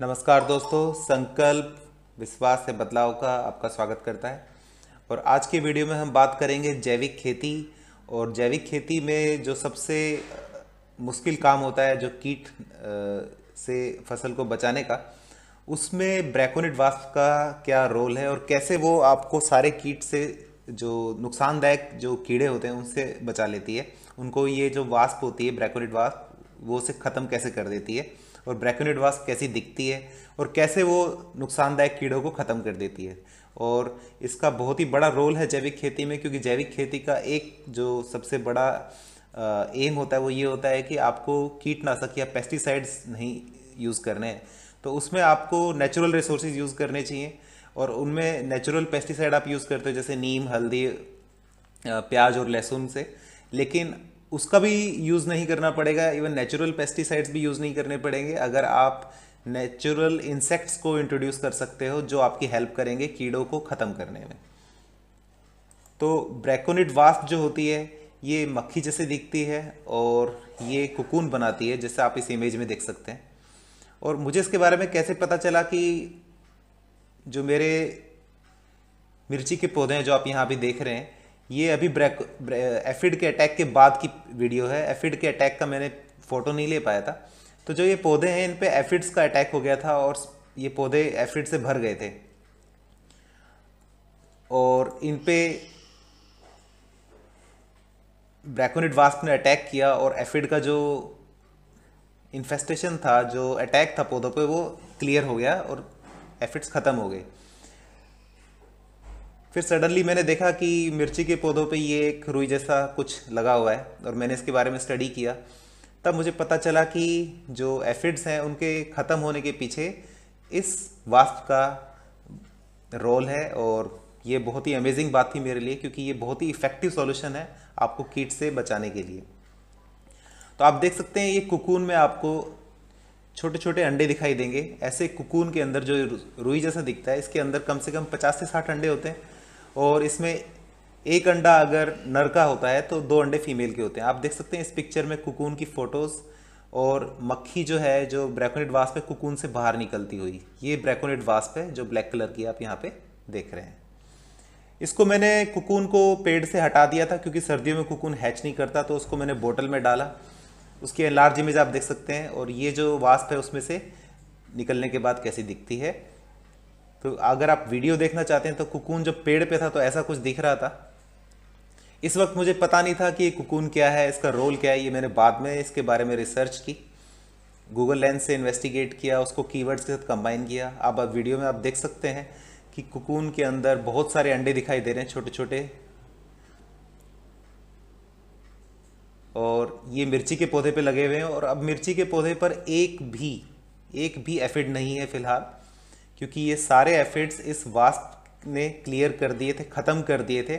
नमस्कार दोस्तों संकल्प विश्वास से बदलाव का आपका स्वागत करता है और आज की वीडियो में हम बात करेंगे जैविक खेती और जैविक खेती में जो सबसे मुश्किल काम होता है जो कीट से फसल को बचाने का उसमें ब्रैकोनिट वास्प का क्या रोल है और कैसे वो आपको सारे कीट से जो नुकसानदायक जो कीड़े होते हैं उनसे बचा लेती है उनको ये जो वास्प होती है ब्रैकोनिट वास्प वो उसे ख़त्म कैसे कर देती है और ब्रैकोनिड वास्क कैसी दिखती है और कैसे वो नुकसानदायक कीड़ों को ख़त्म कर देती है और इसका बहुत ही बड़ा रोल है जैविक खेती में क्योंकि जैविक खेती का एक जो सबसे बड़ा एम होता है वो ये होता है कि आपको कीटनाशक या पेस्टिसाइड्स नहीं यूज़ करने हैं तो उसमें आपको नेचुरल रिसोर्सेज यूज़ करने चाहिए और उनमें नेचुरल पेस्टिसाइड आप यूज़ करते हो जैसे नीम हल्दी प्याज और लहसुन से लेकिन उसका भी यूज़ नहीं करना पड़ेगा इवन नेचुरल पेस्टिसाइड्स भी यूज़ नहीं करने पड़ेंगे अगर आप नेचुरल इंसेक्ट्स को इंट्रोड्यूस कर सकते हो जो आपकी हेल्प करेंगे कीड़ों को ख़त्म करने में तो ब्रैकोनिट वास्ट जो होती है ये मक्खी जैसे दिखती है और ये कुकून बनाती है जैसे आप इस इमेज में देख सकते हैं और मुझे इसके बारे में कैसे पता चला कि जो मेरे मिर्ची के पौधे हैं जो आप यहाँ अभी देख रहे हैं ये अभी ब्रैक एफिड के अटैक के बाद की वीडियो है एफिड के अटैक का मैंने फ़ोटो नहीं ले पाया था तो जो ये पौधे हैं इन पर एफिड्स का अटैक हो गया था और ये पौधे एफिड से भर गए थे और इन पर ब्रैकोनिड वास्क ने अटैक किया और एफिड का जो इन्फेस्टेशन था जो अटैक था पौधों पे वो क्लियर हो गया और एफिड्स ख़त्म हो गए फिर सडनली मैंने देखा कि मिर्ची के पौधों पे ये एक रुई जैसा कुछ लगा हुआ है और मैंने इसके बारे में स्टडी किया तब मुझे पता चला कि जो एफिड्स हैं उनके ख़त्म होने के पीछे इस वास्प का रोल है और ये बहुत ही अमेजिंग बात थी मेरे लिए क्योंकि ये बहुत ही इफ़ेक्टिव सॉल्यूशन है आपको कीट से बचाने के लिए तो आप देख सकते हैं ये कुकून में आपको छोटे छोटे अंडे दिखाई देंगे ऐसे कुकून के अंदर जो रुई जैसा दिखता है इसके अंदर कम से कम पचास से साठ अंडे होते हैं और इसमें एक अंडा अगर नर का होता है तो दो अंडे फीमेल के होते हैं आप देख सकते हैं इस पिक्चर में कुकून की फ़ोटोज़ और मक्खी जो है जो ब्रैकोनेट वास्प है कुकून से बाहर निकलती हुई ये ब्रैकोनेट वास्प है जो ब्लैक कलर की आप यहाँ पे देख रहे हैं इसको मैंने कुकून को पेड़ से हटा दिया था क्योंकि सर्दियों में कुकून हैच नहीं करता तो उसको मैंने बोटल में डाला उसकी लार्ज इमेज आप देख सकते हैं और ये जो वास्प है उसमें से निकलने के बाद कैसी दिखती है तो अगर आप वीडियो देखना चाहते हैं तो कुकून जब पेड़ पे था तो ऐसा कुछ दिख रहा था इस वक्त मुझे पता नहीं था कि कुकून क्या है इसका रोल क्या है ये मैंने बाद में इसके बारे में रिसर्च की गूगल लेंस से इन्वेस्टिगेट किया उसको कीवर्ड्स के साथ कंबाइन किया आप अब वीडियो में आप देख सकते हैं कि कुकून के अंदर बहुत सारे अंडे दिखाई दे रहे हैं छोटे छोटे और ये मिर्ची के पौधे पे लगे हुए हैं और अब मिर्ची के पौधे पर एक भी एक भी एफिड नहीं है फिलहाल क्योंकि ये सारे एफिड्स इस वास्प ने क्लियर कर दिए थे ख़त्म कर दिए थे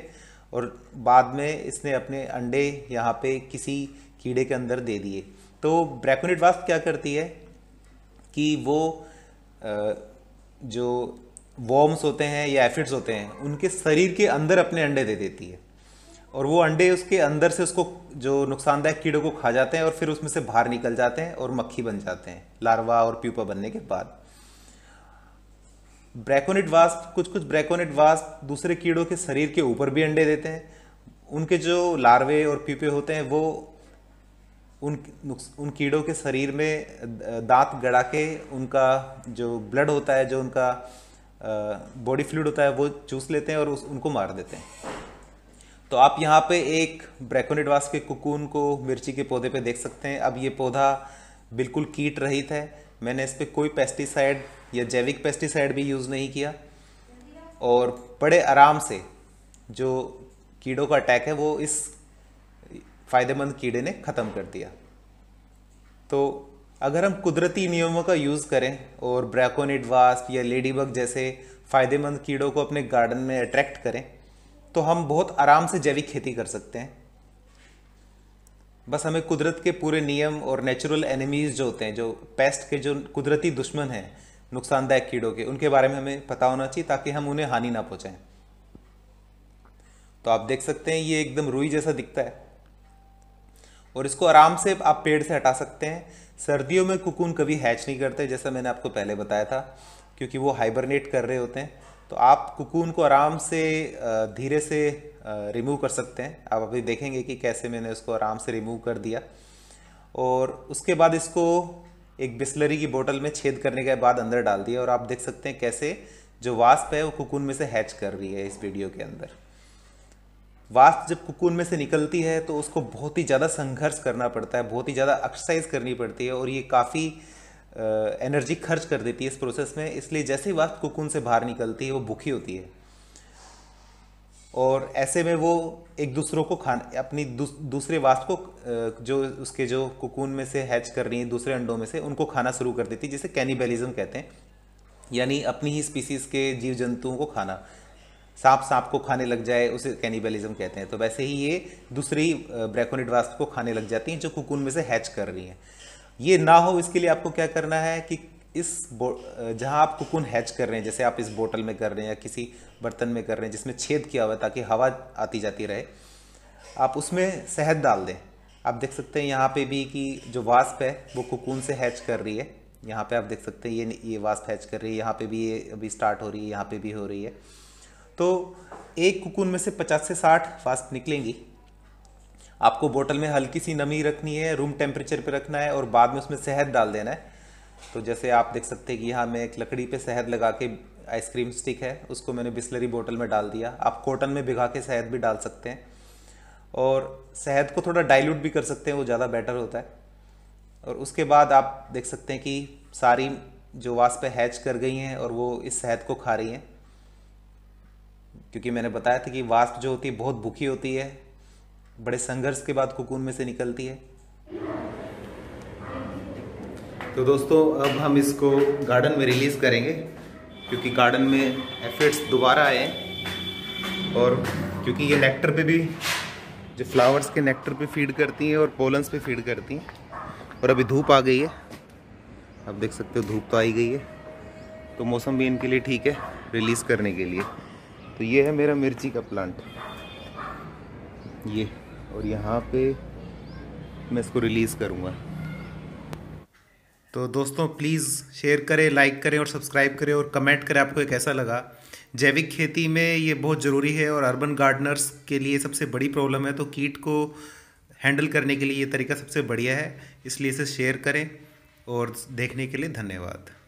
और बाद में इसने अपने अंडे यहाँ पे किसी कीड़े के अंदर दे दिए तो ब्रैकोनेट वास्प क्या करती है कि वो जो वॉर्म्स होते हैं या एफिड्स होते हैं उनके शरीर के अंदर अपने अंडे दे देती है और वो अंडे उसके अंदर से उसको जो नुकसानदायक कीड़ों को खा जाते हैं और फिर उसमें से बाहर निकल जाते हैं और मक्खी बन जाते हैं लार्वा और प्यूपा बनने के बाद ब्रैकोनिट वास्प कुछ कुछ ब्रैकोनिट वास्प दूसरे कीड़ों के शरीर के ऊपर भी अंडे देते हैं उनके जो लार्वे और पीपे होते हैं वो उन उन कीड़ों के शरीर में दांत गड़ा के उनका जो ब्लड होता है जो उनका बॉडी फ्लूड होता है वो चूस लेते हैं और उस, उनको मार देते हैं तो आप यहाँ पे एक ब्रैकोनेट वास के कुकून को मिर्ची के पौधे पे देख सकते हैं अब ये पौधा बिल्कुल कीट रहित है मैंने इस पर कोई पेस्टिसाइड या जैविक पेस्टिसाइड भी यूज़ नहीं किया और बड़े आराम से जो कीड़ों का अटैक है वो इस फ़ायदेमंद कीड़े ने ख़त्म कर दिया तो अगर हम कुदरती नियमों का यूज़ करें और ब्रैकोनिड वास्प या लेडीबग जैसे फ़ायदेमंद कीड़ों को अपने गार्डन में अट्रैक्ट करें तो हम बहुत आराम से जैविक खेती कर सकते हैं बस हमें कुदरत के पूरे नियम और नेचुरल एनिमीज़ जो होते हैं जो पेस्ट के जो कुदरती दुश्मन हैं नुकसानदायक कीड़ों के उनके बारे में हमें पता होना चाहिए ताकि हम उन्हें हानि ना पहुँचाएँ तो आप देख सकते हैं ये एकदम रुई जैसा दिखता है और इसको आराम से आप पेड़ से हटा सकते हैं सर्दियों में कुकून कभी हैच नहीं करते जैसा मैंने आपको पहले बताया था क्योंकि वो हाइबरनेट कर रहे होते हैं तो आप कुकून को आराम से धीरे से रिमूव कर सकते हैं आप अभी देखेंगे कि कैसे मैंने उसको आराम से रिमूव कर दिया और उसके बाद इसको एक बिस्लरी की बोतल में छेद करने के बाद अंदर डाल दिया और आप देख सकते हैं कैसे जो वास्प है वो कुकून में से हैच कर रही है इस वीडियो के अंदर वास्प जब कुकून में से निकलती है तो उसको बहुत ही ज़्यादा संघर्ष करना पड़ता है बहुत ही ज़्यादा एक्सरसाइज करनी पड़ती है और ये काफ़ी एनर्जी खर्च कर देती है इस प्रोसेस में इसलिए जैसे ही वक्त कुकुन से बाहर निकलती है वो भूखी होती है और ऐसे में वो एक दूसरों को खान अपनी दूस, दूसरे वास्तु को जो उसके जो कुकून में से हैच कर रही हैं दूसरे अंडों में से उनको खाना शुरू कर देती है जिसे कैनिबेलिज्म कहते हैं यानी अपनी ही स्पीसीज़ के जीव जंतुओं को खाना सांप सांप को खाने लग जाए उसे कैनिबेलिज्म कहते हैं तो वैसे ही ये दूसरी ब्रैकोनिड वास्तु को खाने लग जाती हैं जो कुकून में से हैच कर रही हैं ये ना हो इसके लिए आपको क्या करना है कि इस जहाँ आप कुकुन हैच कर रहे हैं जैसे आप इस बोतल में कर रहे हैं या किसी बर्तन में कर रहे हैं जिसमें छेद किया हुआ है ताकि हवा आती जाती रहे आप उसमें शहद डाल दें आप देख सकते हैं यहाँ पे भी कि जो वास्प है वो कुकून से हैच कर रही है यहाँ पे आप देख सकते हैं ये ये वास्प हैच कर रही है यहाँ पे भी ये अभी स्टार्ट हो रही है यहाँ पे भी हो रही है तो एक कुकून में से पचास से साठ वास्प निकलेंगी आपको बोतल में हल्की सी नमी रखनी है रूम टेम्परेचर पे रखना है और बाद में उसमें शहद डाल देना है तो जैसे आप देख सकते हैं कि यहाँ मैं एक लकड़ी पे शहद लगा के आइसक्रीम स्टिक है उसको मैंने बिस्लरी बोतल में डाल दिया आप कॉटन में भिगा के शहद भी डाल सकते हैं और शहद को थोड़ा डाइल्यूट भी कर सकते हैं वो ज़्यादा बेटर होता है और उसके बाद आप देख सकते हैं कि सारी जो पे हैच कर गई हैं और वो इस शहद को खा रही हैं क्योंकि मैंने बताया था कि वास्प जो होती है बहुत भूखी होती है बड़े संघर्ष के बाद कुकून में से निकलती है तो दोस्तों अब हम इसको गार्डन में रिलीज़ करेंगे क्योंकि गार्डन में एफिड्स दोबारा आए और क्योंकि ये नेक्टर पे भी जो फ्लावर्स के नेक्टर पे फीड करती हैं और पोलन्स पे फीड करती हैं और अभी धूप आ गई है आप देख सकते हो धूप तो आई गई है तो मौसम भी इनके लिए ठीक है रिलीज़ करने के लिए तो ये है मेरा मिर्ची का प्लांट ये और यहाँ पे मैं इसको रिलीज़ करूँगा तो दोस्तों प्लीज़ शेयर करें लाइक करें और सब्सक्राइब करें और कमेंट करें आपको कैसा लगा जैविक खेती में ये बहुत ज़रूरी है और अर्बन गार्डनर्स के लिए सबसे बड़ी प्रॉब्लम है तो कीट को हैंडल करने के लिए ये तरीका सबसे बढ़िया है इसलिए इसे शेयर करें और देखने के लिए धन्यवाद